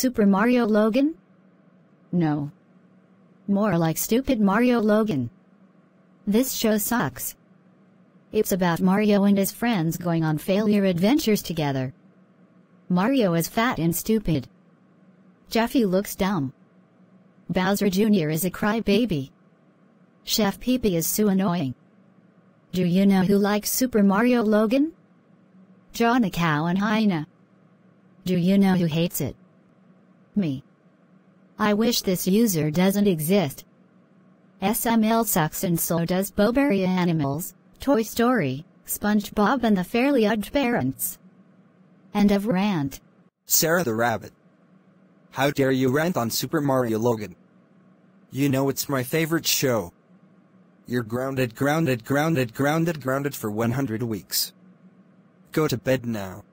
Super Mario Logan? No. More like Stupid Mario Logan. This show sucks. It's about Mario and his friends going on failure adventures together. Mario is fat and stupid. Jeffy looks dumb. Bowser Jr. is a crybaby. Chef Peepee is so annoying. Do you know who likes Super Mario Logan? John the Cow and Hyena. Do you know who hates it? me. I wish this user doesn't exist. SML sucks and so does Bobaria Animals, Toy Story, SpongeBob and the Fairly Odd Parents. End of rant. Sarah the Rabbit. How dare you rant on Super Mario Logan? You know it's my favorite show. You're grounded, grounded, grounded, grounded, grounded for 100 weeks. Go to bed now.